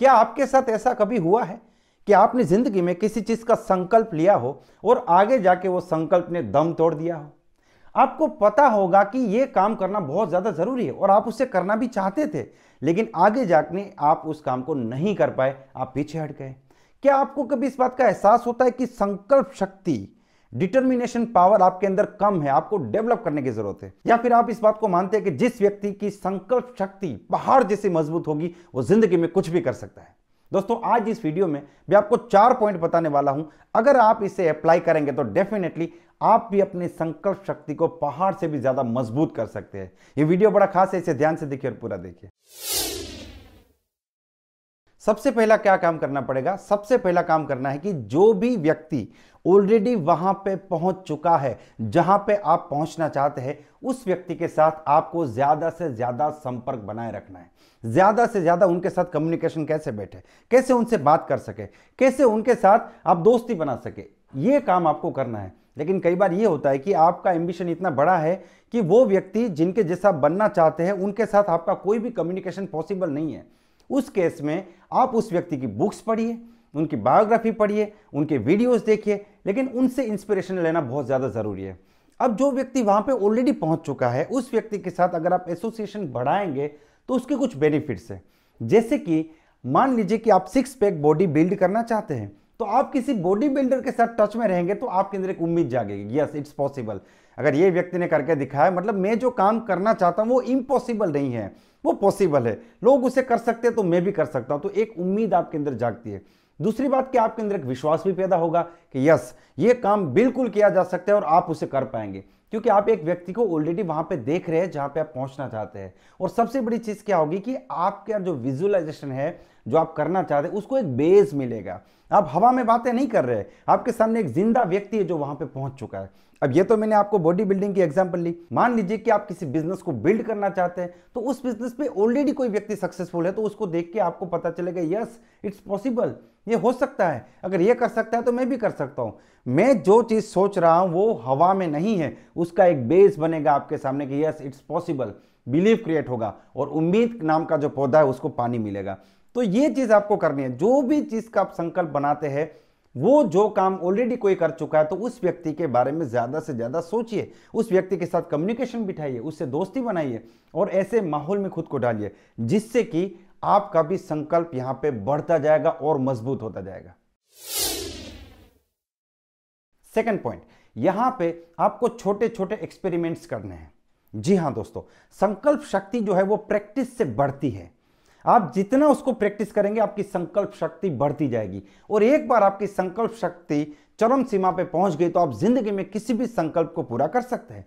क्या आपके साथ ऐसा कभी हुआ है कि आपने ज़िंदगी में किसी चीज़ का संकल्प लिया हो और आगे जाके वो संकल्प ने दम तोड़ दिया हो आपको पता होगा कि ये काम करना बहुत ज़्यादा ज़रूरी है और आप उसे करना भी चाहते थे लेकिन आगे जाके आप उस काम को नहीं कर पाए आप पीछे हट गए क्या आपको कभी इस बात का एहसास होता है कि संकल्प शक्ति डिटर्मिनेशन पावर आपके अंदर कम है आपको डेवलप करने की जरूरत है या फिर आप इस बात को मानते हैं कि जिस व्यक्ति की संकल्प शक्ति पहाड़ जैसी मजबूत होगी वो जिंदगी में कुछ भी कर सकता है दोस्तों आज इस वीडियो में मैं आपको चार पॉइंट बताने वाला हूं अगर आप इसे अप्लाई करेंगे तो डेफिनेटली आप भी अपने संकल्प शक्ति को पहाड़ से भी ज्यादा मजबूत कर सकते हैं ये वीडियो बड़ा खास है इसे ध्यान से देखिए और पूरा देखिए सबसे पहला क्या काम करना पड़ेगा सबसे पहला काम करना है कि जो भी व्यक्ति ऑलरेडी वहां पे पहुंच चुका है जहां पे आप पहुंचना चाहते हैं उस व्यक्ति के साथ आपको ज़्यादा से ज़्यादा संपर्क बनाए रखना है ज़्यादा से ज़्यादा उनके साथ कम्युनिकेशन कैसे बैठे कैसे उनसे बात कर सके कैसे उनके साथ आप दोस्ती बना सके ये काम आपको करना है लेकिन कई बार ये होता है कि आपका एम्बिशन इतना बड़ा है कि वो व्यक्ति जिनके जैसा बनना चाहते हैं उनके साथ आपका कोई भी कम्युनिकेशन पॉसिबल नहीं है उस केस में आप उस व्यक्ति की बुक्स पढ़िए उनकी बायोग्राफी पढ़िए उनके वीडियोस देखिए लेकिन उनसे इंस्पिरेशन लेना बहुत ज़्यादा ज़रूरी है अब जो व्यक्ति वहाँ पे ऑलरेडी पहुँच चुका है उस व्यक्ति के साथ अगर आप एसोसिएशन बढ़ाएंगे तो उसके कुछ बेनिफिट्स हैं जैसे कि मान लीजिए कि आप सिक्स पैक बॉडी बिल्ड करना चाहते हैं तो आप किसी बॉडी बिल्डर के साथ टच में रहेंगे तो आपके अंदर एक उम्मीद जागेगी यस इट्स पॉसिबल अगर ये व्यक्ति ने करके दिखाया मतलब मैं जो काम करना चाहता हूँ वो इम्पॉसिबल नहीं है वो पॉसिबल है लोग उसे कर सकते हैं तो मैं भी कर सकता हूं तो एक उम्मीद आपके अंदर जागती है दूसरी बात कि आपके अंदर एक विश्वास भी पैदा होगा कि यस ये काम बिल्कुल किया जा सकता है और आप उसे कर पाएंगे क्योंकि आप एक व्यक्ति को ऑलरेडी वहां पे देख रहे हैं जहां पे आप पहुंचना चाहते हैं और सबसे बड़ी चीज़ क्या होगी कि आपका जो विजुअलाइजेशन है जो आप करना चाहते हैं उसको एक बेस मिलेगा आप हवा में बातें नहीं कर रहे आपके सामने एक जिंदा व्यक्ति है जो वहां पे पहुंच चुका है अब ये तो मैंने आपको बॉडी बिल्डिंग की एग्जांपल ली मान लीजिए कि आप किसी बिजनेस को बिल्ड करना चाहते हैं तो उस बिजनेस पे ऑलरेडी कोई व्यक्ति सक्सेसफुल है तो उसको देख के आपको पता चलेगा यस इट्स पॉसिबल ये हो सकता है अगर ये कर सकता है तो मैं भी कर सकता हूँ मैं जो चीज़ सोच रहा हूँ वो हवा में नहीं है उसका एक बेस बनेगा आपके सामने कि yes it's possible believe create होगा और उम्मीद नाम का जो पौधा है उसको पानी मिलेगा तो ये चीज़ आपको करनी है जो भी चीज़ का आप संकल्प बनाते हैं वो जो काम ऑलरेडी कोई कर चुका है तो उस व्यक्ति के बारे में ज़्यादा से ज़्यादा सोचिए उस व्यक्ति के साथ कम्युनिकेशन बिठाइए उससे दोस्ती बनाइए और ऐसे माहौल में खुद को डालिए जिससे कि आपका भी संकल्प यहां पे बढ़ता जाएगा और मजबूत होता जाएगा सेकंड पॉइंट यहां पे आपको छोटे छोटे एक्सपेरिमेंट्स करने हैं जी हां दोस्तों संकल्प शक्ति जो है वो प्रैक्टिस से बढ़ती है आप जितना उसको प्रैक्टिस करेंगे आपकी संकल्प शक्ति बढ़ती जाएगी और एक बार आपकी संकल्प शक्ति चरम सीमा पे पहुंच गई तो आप जिंदगी में किसी भी संकल्प को पूरा कर सकते हैं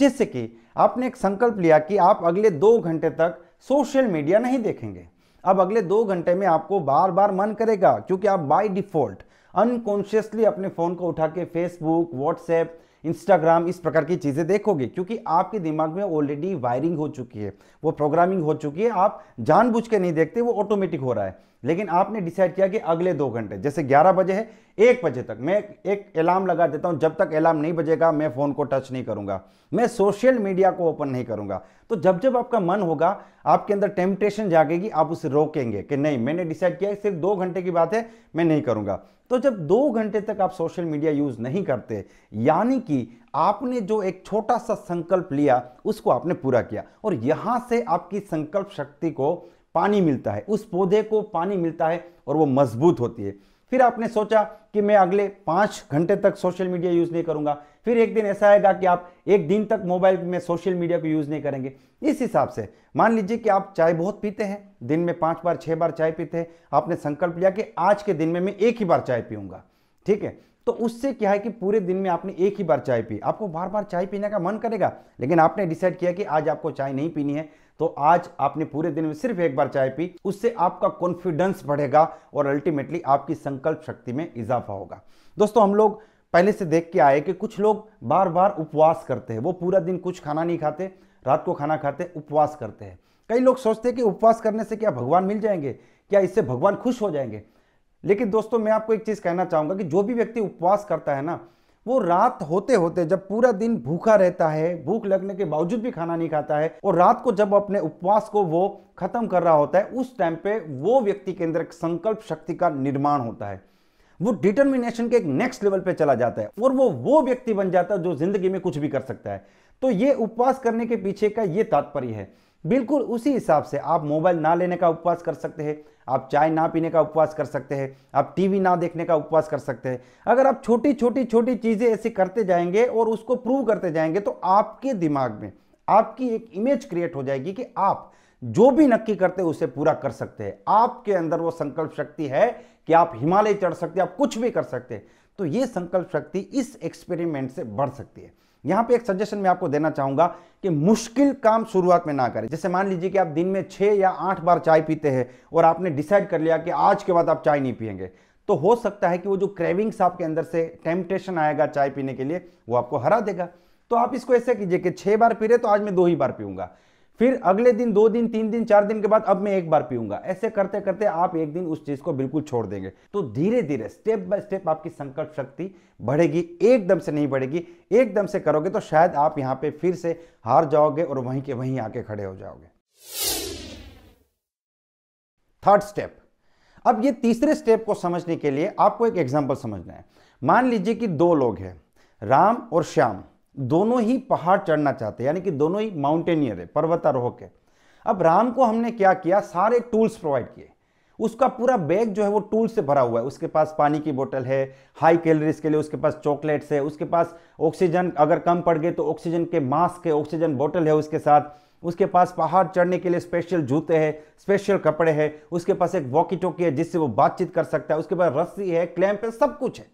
जैसे कि आपने एक संकल्प लिया कि आप अगले दो घंटे तक सोशल मीडिया नहीं देखेंगे अब अगले दो घंटे में आपको बार बार मन करेगा क्योंकि आप बाय डिफॉल्ट अनकॉन्शियसली अपने फ़ोन को उठा के फेसबुक व्हाट्सएप इंस्टाग्राम इस प्रकार की चीज़ें देखोगे क्योंकि आपके दिमाग में ऑलरेडी वायरिंग हो चुकी है वो प्रोग्रामिंग हो चुकी है आप जानबूझ के नहीं देखते वो ऑटोमेटिक हो रहा है लेकिन आपने डिसाइड किया कि अगले दो घंटे जैसे ग्यारह बजे है एक बजे तक मैं एक अलार्म लगा देता हूं जब तक अलार्म नहीं बजेगा मैं फ़ोन को टच नहीं करूंगा मैं सोशल मीडिया को ओपन नहीं करूंगा तो जब जब आपका मन होगा आपके अंदर टेम्पटेशन जागेगी आप उसे रोकेंगे कि नहीं मैंने डिसाइड किया सिर्फ दो घंटे की बात है मैं नहीं करूंगा तो जब दो घंटे तक आप सोशल मीडिया यूज़ नहीं करते यानी कि आपने जो एक छोटा सा संकल्प लिया उसको आपने पूरा किया और यहां से आपकी संकल्प शक्ति को पानी मिलता है उस पौधे को पानी मिलता है और वो मजबूत होती है फिर आपने सोचा कि मैं अगले पाँच घंटे तक सोशल मीडिया यूज़ नहीं करूंगा फिर एक दिन ऐसा आएगा कि आप एक दिन तक मोबाइल में सोशल मीडिया को यूज़ नहीं करेंगे इस हिसाब से मान लीजिए कि आप चाय बहुत पीते हैं दिन में पाँच बार छः बार चाय पीते हैं आपने संकल्प लिया कि आज के दिन में मैं एक ही बार चाय पीऊँगा ठीक है तो उससे क्या है कि पूरे दिन में आपने एक ही बार चाय पी आपको बार बार चाय पीने का मन करेगा लेकिन आपने डिसाइड किया कि आज आपको चाय नहीं पीनी है तो आज आपने पूरे दिन में सिर्फ एक बार चाय पी उससे आपका कॉन्फिडेंस बढ़ेगा और अल्टीमेटली आपकी संकल्प शक्ति में इजाफा होगा दोस्तों हम लोग पहले से देख के आए कि कुछ लोग बार बार उपवास करते हैं वो पूरा दिन कुछ खाना नहीं खाते रात को खाना खाते उपवास करते हैं कई लोग सोचते हैं कि उपवास करने से क्या भगवान मिल जाएंगे क्या इससे भगवान खुश हो जाएंगे लेकिन दोस्तों मैं आपको एक चीज़ कहना चाहूँगा कि जो भी व्यक्ति उपवास करता है ना वो रात होते होते जब पूरा दिन भूखा रहता है भूख लगने के बावजूद भी खाना नहीं खाता है और रात को जब अपने उपवास को वो खत्म कर रहा होता है उस टाइम पे वो व्यक्ति के अंदर एक संकल्प शक्ति का निर्माण होता है वो डिटर्मिनेशन के एक नेक्स्ट लेवल पे चला जाता है और वो वो व्यक्ति बन जाता है जो जिंदगी में कुछ भी कर सकता है तो ये उपवास करने के पीछे का ये तात्पर्य है बिल्कुल उसी हिसाब से आप मोबाइल ना लेने का उपवास कर सकते हैं आप चाय ना पीने का उपवास कर सकते हैं आप टीवी ना देखने का उपवास कर सकते हैं अगर आप छोटी छोटी छोटी चीज़ें ऐसी करते जाएंगे और उसको प्रूव करते जाएंगे तो आपके दिमाग में आपकी एक इमेज क्रिएट हो जाएगी कि आप जो भी नक्की करते हैं उसे पूरा कर सकते हैं आपके अंदर वो संकल्प शक्ति है कि आप हिमालय चढ़ सकते हैं आप कुछ भी कर सकते हैं तो ये संकल्प शक्ति इस एक्सपेरिमेंट से बढ़ सकती है यहां पे एक सजेशन मैं आपको देना चाहूंगा कि मुश्किल काम शुरुआत में ना करें जैसे मान लीजिए कि आप दिन में छह या आठ बार चाय पीते हैं और आपने डिसाइड कर लिया कि आज के बाद आप चाय नहीं पियेंगे तो हो सकता है कि वो जो क्रेविंग्स आपके अंदर से टेम्पटेशन आएगा चाय पीने के लिए वो आपको हरा देगा तो आप इसको ऐसे कीजिए कि छह बार पी रहे तो आज मैं दो ही बार पीऊंगा फिर अगले दिन दो दिन तीन दिन चार दिन के बाद अब मैं एक बार पीऊंगा ऐसे करते करते आप एक दिन उस चीज को बिल्कुल छोड़ देंगे तो धीरे धीरे स्टेप बाय स्टेप आपकी संकल्प शक्ति बढ़ेगी एकदम से नहीं बढ़ेगी एकदम से करोगे तो शायद आप यहां पे फिर से हार जाओगे और वहीं के वहीं आके खड़े हो जाओगे थर्ड स्टेप अब ये तीसरे स्टेप को समझने के लिए आपको एक एग्जाम्पल समझना है मान लीजिए कि दो लोग हैं राम और श्याम दोनों ही पहाड़ चढ़ना चाहते हैं यानी कि दोनों ही माउंटेनियर है पर्वतारोहक है अब राम को हमने क्या किया सारे टूल्स प्रोवाइड किए उसका पूरा बैग जो है वो टूल से भरा हुआ है उसके पास पानी की बोतल है हाई कैलोरीज के लिए उसके पास चॉकलेट्स है उसके पास ऑक्सीजन अगर कम पड़ गए तो ऑक्सीजन के मास्क है ऑक्सीजन बोतल है उसके साथ उसके पास पहाड़ चढ़ने के लिए स्पेशल जूते हैं स्पेशल कपड़े हैं उसके पास एक वॉकी टॉकी है जिससे वो बातचीत कर सकता है उसके पास रस्सी है क्लैम्प है सब कुछ है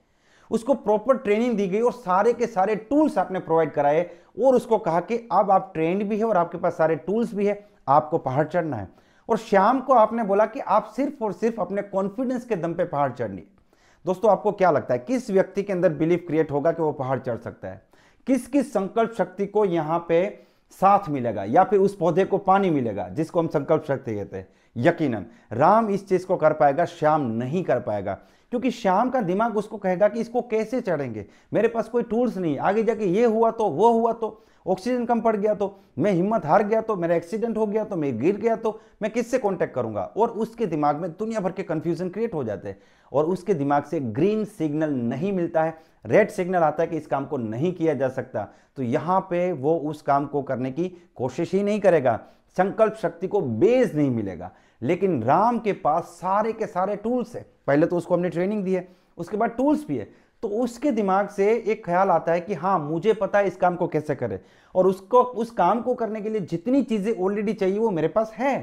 उसको प्रॉपर ट्रेनिंग दी गई और सारे के सारे टूल्स आपने प्रोवाइड कराए और उसको कहा कि अब आप ट्रेंड भी है और आपके पास सारे टूल्स भी है आपको पहाड़ चढ़ना है और शाम को आपने बोला कि आप सिर्फ और सिर्फ अपने कॉन्फिडेंस के दम पे पहाड़ चढ़नी दोस्तों आपको क्या लगता है किस व्यक्ति के अंदर बिलीव क्रिएट होगा कि वो पहाड़ चढ़ सकता है किस किस संकल्प शक्ति को यहाँ पे साथ मिलेगा या फिर उस पौधे को पानी मिलेगा जिसको हम संकल्प शक्ति कहते हैं यकीनन राम इस चीज को कर पाएगा श्याम नहीं कर पाएगा क्योंकि शाम का दिमाग उसको कहेगा कि इसको कैसे चढ़ेंगे मेरे पास कोई टूल्स नहीं आगे जाके ये हुआ तो वो हुआ तो ऑक्सीजन कम पड़ गया तो मैं हिम्मत हार गया तो मेरा एक्सीडेंट हो गया तो मैं गिर गया तो मैं किससे कांटेक्ट करूंगा और उसके दिमाग में दुनिया भर के कन्फ्यूजन क्रिएट हो जाते हैं और उसके दिमाग से ग्रीन सिग्नल नहीं मिलता है रेड सिग्नल आता है कि इस काम को नहीं किया जा सकता तो यहाँ पे वो उस काम को करने की कोशिश ही नहीं करेगा संकल्प शक्ति को बेस नहीं मिलेगा लेकिन राम के पास सारे के सारे टूल्स है पहले तो उसको हमने ट्रेनिंग दी है उसके बाद टूल्स भी है तो उसके दिमाग से एक ख्याल आता है कि हाँ मुझे पता है इस काम को कैसे करें और उसको उस काम को करने के लिए जितनी चीज़ें ऑलरेडी चाहिए वो मेरे पास है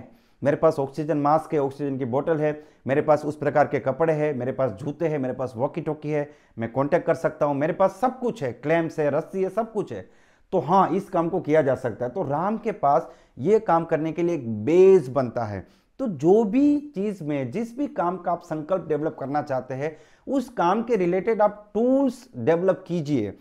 मेरे पास ऑक्सीजन मास्क है ऑक्सीजन की बोतल है मेरे पास उस प्रकार के कपड़े हैं मेरे पास जूते हैं मेरे पास वॉकी टॉकी है मैं कॉन्टैक्ट कर सकता हूँ मेरे पास सब कुछ है क्लैम्स है रस्सी है सब कुछ है तो हाँ इस काम को किया जा सकता है तो राम के पास ये काम करने के लिए एक बेस बनता है तो जो भी चीज़ में जिस भी काम का आप संकल्प डेवलप करना चाहते हैं उस काम के रिलेटेड आप टूल्स डेवलप कीजिए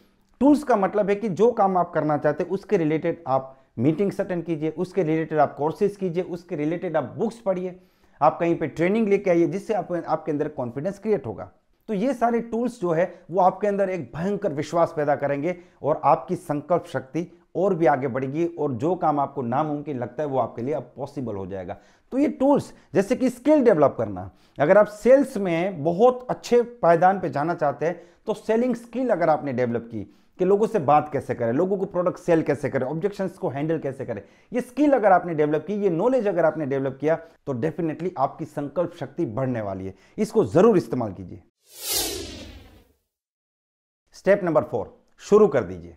टूल्स का मतलब है कि जो काम आप करना चाहते हैं उसके रिलेटेड आप मीटिंग्स अटेंड कीजिए उसके रिलेटेड आप कोर्सेज कीजिए उसके रिलेटेड आप बुक्स पढ़िए आप कहीं पे ट्रेनिंग लेके आइए जिससे आप, आपके अंदर कॉन्फिडेंस क्रिएट होगा तो ये सारे टूल्स जो है वो आपके अंदर एक भयंकर विश्वास पैदा करेंगे और आपकी संकल्प शक्ति और भी आगे बढ़ेगी और जो काम आपको नामुमकिन लगता है वो आपके लिए अब पॉसिबल हो जाएगा तो ये टूल्स जैसे कि स्किल डेवलप करना अगर आप सेल्स में बहुत अच्छे पायदान पे जाना चाहते हैं तो सेलिंग स्किल अगर आपने डेवलप की कि लोगों से बात कैसे करें लोगों को प्रोडक्ट सेल कैसे करें ऑब्जेक्शन को हैंडल कैसे करें ये स्किल अगर आपने डेवलप की ये नॉलेज अगर आपने डेवलप किया तो डेफिनेटली आपकी संकल्प शक्ति बढ़ने वाली है इसको ज़रूर इस्तेमाल कीजिए स्टेप नंबर फोर शुरू कर दीजिए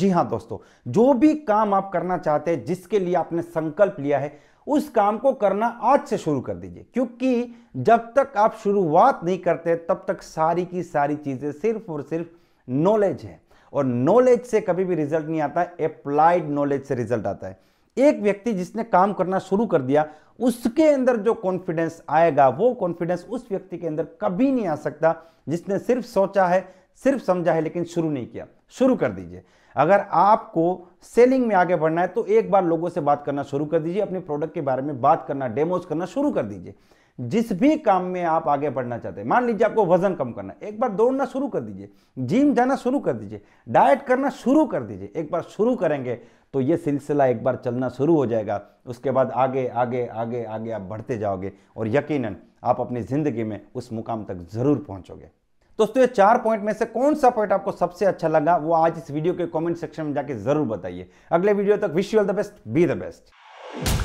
जी हाँ दोस्तों जो भी काम आप करना चाहते हैं जिसके लिए आपने संकल्प लिया है उस काम को करना आज से शुरू कर दीजिए क्योंकि जब तक आप शुरुआत नहीं करते तब तक सारी की सारी चीज़ें सिर्फ और सिर्फ नॉलेज है और नॉलेज से कभी भी रिजल्ट नहीं आता अप्लाइड नॉलेज से रिजल्ट आता है एक व्यक्ति जिसने काम करना शुरू कर दिया उसके अंदर जो कॉन्फिडेंस आएगा वो कॉन्फिडेंस उस व्यक्ति के अंदर कभी नहीं आ सकता जिसने सिर्फ सोचा है सिर्फ समझा है लेकिन शुरू नहीं किया शुरू कर दीजिए अगर आपको सेलिंग में आगे बढ़ना है तो एक बार लोगों से बात करना शुरू कर दीजिए अपने प्रोडक्ट के बारे में बात करना डेमोज करना शुरू कर दीजिए जिस भी काम में आप आगे बढ़ना चाहते हैं मान लीजिए आपको वजन कम करना है एक बार दौड़ना शुरू कर दीजिए जिम जाना शुरू कर दीजिए डाइट करना शुरू कर दीजिए एक बार शुरू करेंगे तो ये सिलसिला एक बार चलना शुरू हो जाएगा उसके बाद आगे आगे आगे आगे आप बढ़ते जाओगे और यकीनन आप अपनी ज़िंदगी में उस मुकाम तक ज़रूर पहुँचोगे दोस्तों ये चार पॉइंट में से कौन सा पॉइंट आपको सबसे अच्छा लगा वो आज इस वीडियो के कमेंट सेक्शन में जाके जरूर बताइए अगले वीडियो तक wish you all the best be the best